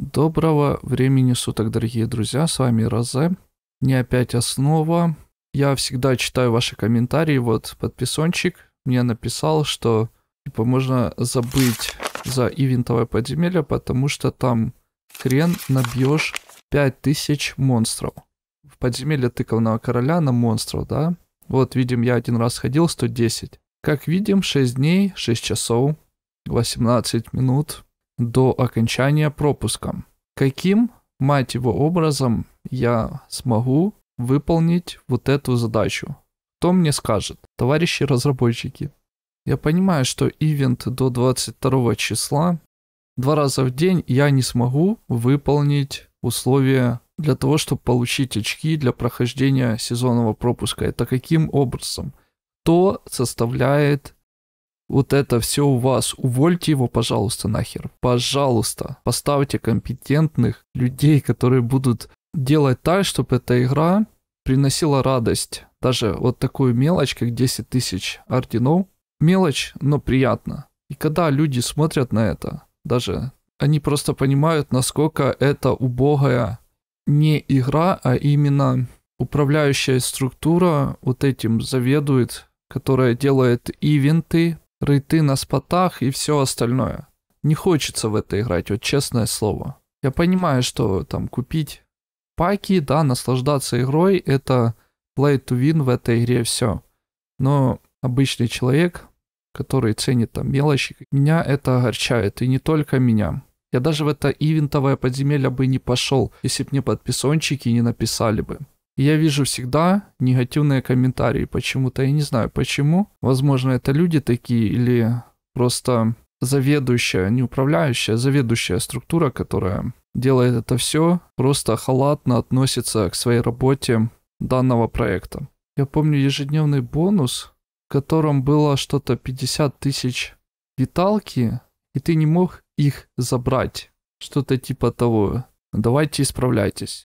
Доброго времени суток, дорогие друзья, с вами Розе. Не опять основа. Я всегда читаю ваши комментарии. Вот подписончик мне написал, что типа можно забыть за ивентовое подземелье, потому что там хрен набьешь 5000 монстров. В подземелье тыковного короля на монстров, да? Вот, видим, я один раз ходил 110. Как видим, 6 дней, 6 часов, 18 минут, до окончания пропуска. Каким, мать его, образом я смогу выполнить вот эту задачу? Кто мне скажет? Товарищи разработчики. Я понимаю, что ивент до 22 числа, два раза в день я не смогу выполнить условия для того, чтобы получить очки для прохождения сезонного пропуска. Это каким образом? Кто составляет вот это все у вас, увольте его, пожалуйста, нахер. Пожалуйста, поставьте компетентных людей, которые будут делать так, чтобы эта игра приносила радость. Даже вот такую мелочь, как 10 тысяч орденов. Мелочь, но приятно. И когда люди смотрят на это, даже они просто понимают, насколько это убогая не игра, а именно управляющая структура вот этим заведует, которая делает ивенты, рейты на спотах и все остальное. Не хочется в это играть, вот честное слово. Я понимаю, что там купить паки, да, наслаждаться игрой, это play to win в этой игре все. Но обычный человек, который ценит там мелочи, меня это огорчает, и не только меня. Я даже в это ивентовое подземелье бы не пошел, если бы мне подписончики не написали бы. Я вижу всегда негативные комментарии почему-то. Я не знаю почему. Возможно, это люди такие или просто заведующая, не управляющая, а заведующая структура, которая делает это все, просто халатно относится к своей работе данного проекта. Я помню ежедневный бонус, в котором было что-то 50 тысяч виталки, и ты не мог их забрать. Что-то типа того. Давайте исправляйтесь.